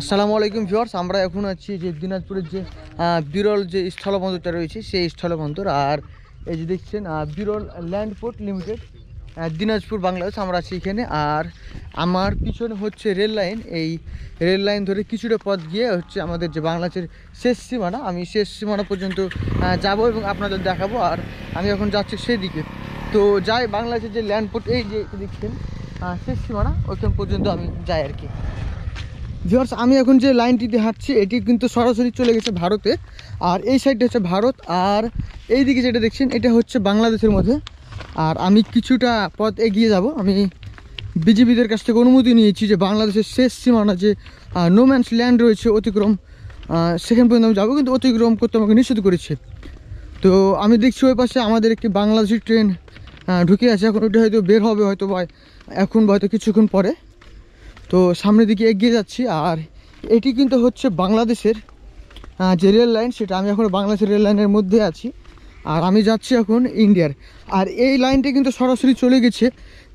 আসসালামু আলাইকুম ফিওয়ার্স আমরা এখন আছি যে দিনাজপুরের যে বিরল যে স্থলবন্দরটা রয়েছে সেই স্থলবন্দর আর এই যে দেখছেন Biral land port limited Dinajpur Bangladesh আমরা আছি এখানে আর আমার পিছনে হচ্ছে রেল লাইন এই রেল লাইন ধরে কিছুটা পথ গিয়ে হচ্ছে আমাদের যে বাংলাদেশের শেষ সীমানা আমি শেষ সীমানা পর্যন্ত যাব এবং আপনাদের দেখাবো আর আমি এখন যাচ্ছি সেদিকে তো যাই বাংলাদেশের যে ল্যান্ড পোর্ট এই যে দেখছেন শেষ সীমানা ওইখান পর্যন্ত আমি যাই আর কি ভিওর্স আমি এখন যে লাইনটিতে হাঁটছি এটি কিন্তু সরাসরি চলে গেছে ভারতে আর এই সাইডটা হচ্ছে ভারত আর এই দিকে যেটা দেখছেন এটা হচ্ছে বাংলাদেশের মধ্যে আর আমি কিছুটা পথ এগিয়ে যাব আমি বিজেপিদের কাছ থেকে অনুমতি নিয়েছি যে বাংলাদেশের শেষ সীমানা যে নোম্যান্স ল্যান্ড রয়েছে অতিক্রম সেখান পর্যন্ত আমি যাবো কিন্তু অতিক্রম করতে আমাকে নিষেধ করেছে তো আমি দেখছি ওই পাশে আমাদের একটি বাংলাদেশি ট্রেন ঢুকে আছে এখন ওটা হয়তো বের হবে হয়তো বা এখন হয়তো কিছুক্ষণ পরে তো সামনের দিকে এগিয়ে যাচ্ছি আর এটি কিন্তু হচ্ছে বাংলাদেশের যে রেল লাইন সেটা আমি এখন বাংলাদেশের রেল লাইনের মধ্যে আছি আর আমি যাচ্ছি এখন ইন্ডিয়ার আর এই লাইনটা কিন্তু সরাসরি চলে গেছে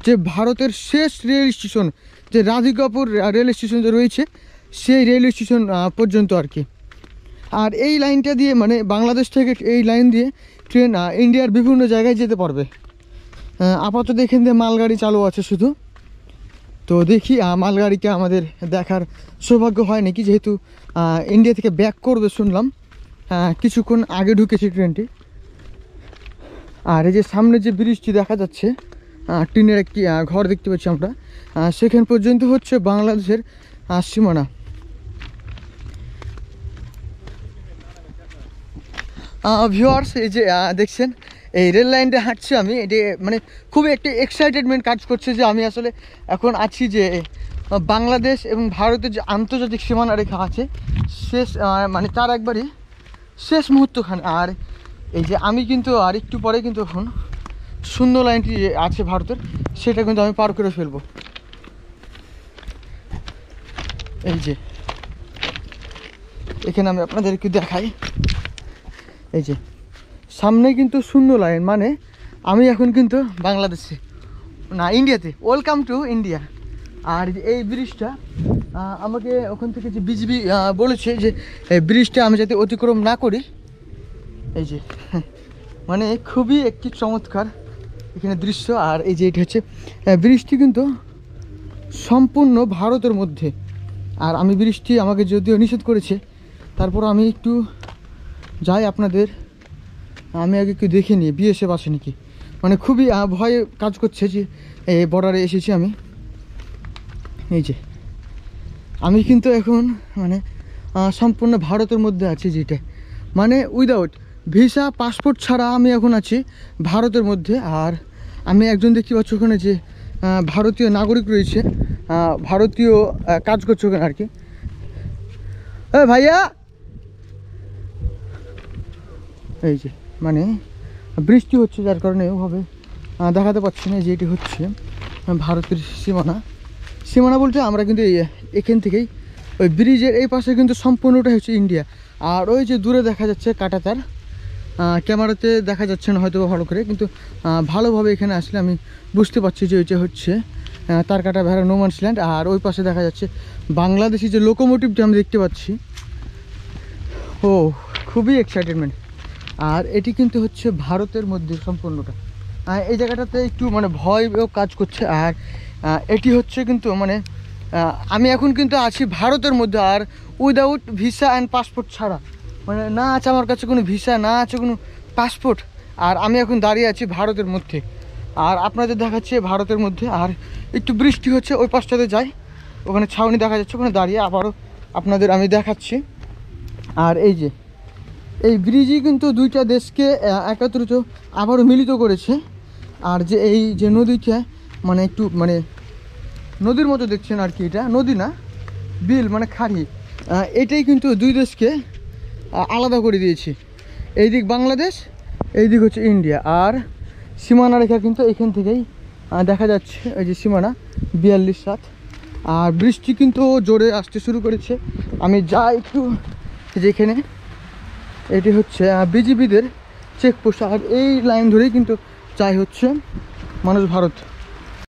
যে ভারতের শেষ রেল স্টেশন যে রাধিকাপুর রেল স্টেশন যে রয়েছে সেই রেল স্টেশন পর্যন্ত আর কি আর এই লাইনটা দিয়ে মানে বাংলাদেশ থেকে এই লাইন দিয়ে ট্রেন ইন্ডিয়ার বিভিন্ন জায়গায় যেতে পারবে আপাতত এখান দিয়ে মালগাড়ি চালু আছে শুধু তো দেখি মালগাড়িকে আমাদের দেখার সৌভাগ্য হয় নাকি যেহেতু ইন্ডিয়া থেকে ব্যাক করবে শুনলাম কিছুক্ষণ আগে ঢুকেছে ট্রেনটি আর এই যে সামনে যে ব্রিজটি দেখা যাচ্ছে টিনের একটি ঘর দেখতে পাচ্ছি আমরা সেখান পর্যন্ত হচ্ছে বাংলাদেশের সীমানা ভিউয়ার্স এই যে দেখছেন এই রেল লাইনটা হাঁটছি আমি এটি মানে খুবই একটি এক্সাইটেডমেন্ট কাজ করছে যে আমি আসলে এখন আছি যে বাংলাদেশ এবং ভারতের যে আন্তর্জাতিক সীমানা রেখা আছে শেষ মানে তার একবারই শেষ মুহূর্তখানে আর এই যে আমি কিন্তু আর একটু পরে কিন্তু এখন শূন্য লাইনটি আছে ভারতের সেটা কিন্তু আমি পার করে ফেলবো এই যে এখানে আমি আপনাদেরকে দেখাই এই যে সামনে কিন্তু শূন্য লাইন মানে আমি এখন কিন্তু বাংলাদেশে না ইন্ডিয়াতে ওয়েলকাম টু ইন্ডিয়া আর এই ব্রিজটা আমাকে ওখান থেকে যে বিজিবি বলেছে যে এই ব্রিজটা আমি যাতে অতিক্রম না করি এই যে মানে খুবই একটি চমৎকার এখানে দৃশ্য আর এই যে এটা হচ্ছে ব্রিজটি কিন্তু সম্পূর্ণ ভারতের মধ্যে আর আমি ব্রিজটি আমাকে যদিও নিষেধ করেছে তারপর আমি একটু যাই আপনাদের আমি আগে একটু দেখে নিই বিএসএফ আছে নাকি মানে খুবই ভয়ে কাজ করছে যে এই বর্ডারে এসেছি আমি এই যে আমি কিন্তু এখন মানে সম্পূর্ণ ভারতের মধ্যে আছি যেটা মানে উইদাউট ভিসা পাসপোর্ট ছাড়া আমি এখন আছি ভারতের মধ্যে আর আমি একজন দেখতে পাচ্ছি ওখানে যে ভারতীয় নাগরিক রয়েছে ভারতীয় কাজ করছে ওখানে আর কি ভাইয়া এই যে মানে বৃষ্টি হচ্ছে যার কারণে ওভাবে দেখাতে পাচ্ছি না যে এটি হচ্ছে ভারতের সীমানা সীমানা বলতে আমরা কিন্তু এখান থেকেই ওই ব্রিজের এই পাশে কিন্তু সম্পূর্ণটাই হচ্ছে ইন্ডিয়া আর ওই যে দূরে দেখা যাচ্ছে কাটাতার ক্যামেরাতে দেখা যাচ্ছে না হয়তো ভালো করে কিন্তু ভালোভাবে এখানে আসলে আমি বুঝতে পারছি যে ওইটা হচ্ছে তার কাটা ভেড়া নোমান্স ল্যান্ড আর ওই পাশে দেখা যাচ্ছে বাংলাদেশি যে লোকোমোটিভটা আমি দেখতে পাচ্ছি ও খুবই এক্সাইটেডমেন্ট আর এটি কিন্তু হচ্ছে ভারতের মধ্যে সম্পূর্ণটা এই জায়গাটাতে একটু মানে ভয়ও কাজ করছে আর এটি হচ্ছে কিন্তু মানে আমি এখন কিন্তু আছি ভারতের মধ্যে আর উইদাউট ভিসা অ্যান্ড পাসপোর্ট ছাড়া মানে না আছে আমার কাছে কোনো ভিসা না আছে কোনো পাসপোর্ট আর আমি এখন দাঁড়িয়ে আছি ভারতের মধ্যে আর আপনাদের দেখাচ্ছে ভারতের মধ্যে আর একটু বৃষ্টি হচ্ছে ওই পাশটাতে যাই ওখানে ছাউনি দেখা যাচ্ছে ওখানে দাঁড়িয়ে আবারও আপনাদের আমি দেখাচ্ছি আর এই যে এই ব্রিজই কিন্তু দুইটা দেশকে একত্রিত আবারও মিলিত করেছে আর যে এই যে নদীটা মানে একটু মানে নদীর মতো দেখছেন আর কি এটা নদী না বিল মানে খাড়ি এটাই কিন্তু দুই দেশকে আলাদা করে দিয়েছি এই দিক বাংলাদেশ এই দিক হচ্ছে ইন্ডিয়া আর সীমানা রেখা কিন্তু এখান থেকেই দেখা যাচ্ছে এই যে সীমানা বিয়াল্লিশ সাত আর বৃষ্টি কিন্তু জোরে আসতে শুরু করেছে আমি যা একটু যেখানে এটি হচ্ছে বিজিবিদের চেকপোস্ট আর এই লাইন ধরেই কিন্তু চাই হচ্ছে মানুষ ভারত